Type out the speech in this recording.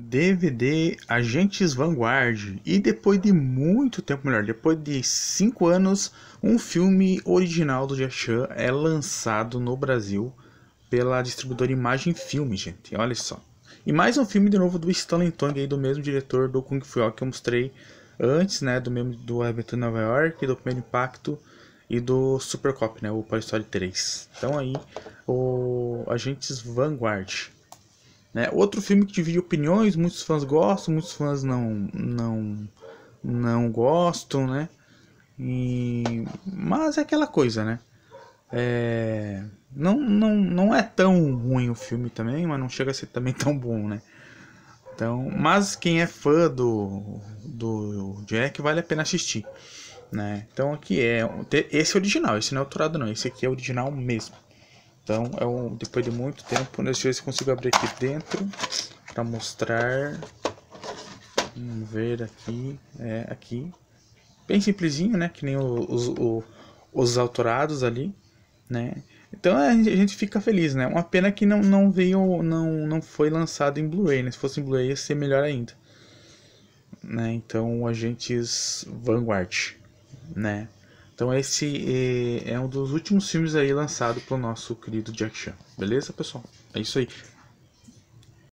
DVD Agentes Vanguard e depois de muito tempo melhor, depois de 5 anos, um filme original do Jachan é lançado no Brasil pela distribuidora Imagem Filme, gente. Olha só. E mais um filme de novo do Stanley Tong aí do mesmo diretor do Kung Fu que eu mostrei antes, né, do mesmo do em Nova York, do Primeiro Impacto e do Supercop, né, o Toy Story 3. Então aí o Agentes Vanguard né? Outro filme que divide opiniões, muitos fãs gostam, muitos fãs não não não gostam, né? E... Mas é aquela coisa, né? É... Não, não, não é tão ruim o filme também, mas não chega a ser também tão bom, né? Então, mas quem é fã do, do Jack vale a pena assistir, né? Então aqui é esse é original, esse não é autorado não, esse aqui é original mesmo. Então, é um, depois de muito tempo, né, deixa eu ver se consigo abrir aqui dentro para mostrar. Vamos ver aqui, é, aqui. Bem simplesinho, né? Que nem os, os, os autorados ali, né? Então a gente, a gente fica feliz, né? Uma pena que não, não veio, não, não foi lançado em Blu-ray, né? Se fosse em Blu-ray ia ser melhor ainda. Né? Então, Agentes Vanguard, né? Então esse é, é um dos últimos filmes aí lançado pelo nosso querido Jack Chan. Beleza, pessoal? É isso aí.